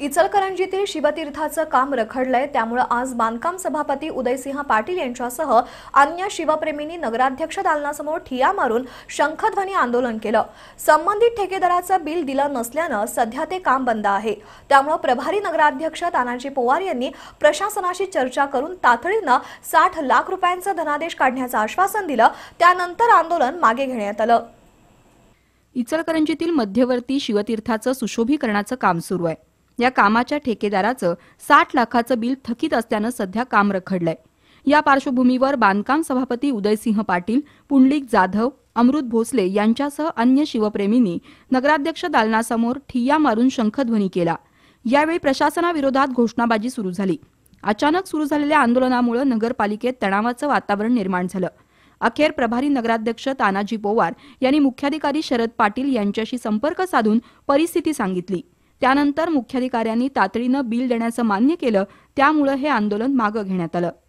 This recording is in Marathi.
इचलकरंजीतील शिवतीर्थाचं काम रखडलंय त्यामुळे आज बांधकाम सभापती उदयसिंह पाटील यांच्यासह अन्य शिवप्रेमींनी नगराध्यक्ष दालनासमोर ठिया मारून शंखध्वनी आंदोलन केलं संबंधित ठेकेदाराचं बिल दिलं नसल्यानं सध्या ते काम बंद आहे त्यामुळे प्रभारी नगराध्यक्ष तानाजी पवार यांनी प्रशासनाशी चर्चा करून तातडीनं साठ लाख रुपयांचा धनादेश काढण्याचं आश्वासन दिलं त्यानंतर आंदोलन मागे घेण्यात आलं इचलकरंजीतील मध्यवर्ती शिवतीर्थाचं सुशोभीकरणाचं काम सुरू आहे या कामाच्या ठेकेदाराचं साठ लाखाचं बिल थकीत असल्यानं सध्या काम रखडलंय या पार्श्वभूमीवर बांधकाम सभापती उदयसिंह पाटील पुंडलिक जाधव अमृत भोसले यांच्यासह अन्य शिवप्रेमींनी नगराध्यक्ष दालनासमोर ठिय्या मारून शंखध्वनी केला यावेळी प्रशासनाविरोधात घोषणाबाजी सुरू झाली अचानक सुरू झालेल्या आंदोलनामुळे नगरपालिकेत तणावाचं वातावरण निर्माण झालं अखेर प्रभारी नगराध्यक्ष तानाजी पोवार यांनी मुख्याधिकारी शरद पाटील यांच्याशी संपर्क साधून परिस्थिती सांगितली त्यानंतर मुख्याधिकाऱ्यांनी तातडीनं बिल देण्याचं मान्य केलं त्यामुळं हे आंदोलन मागं घेण्यात आलं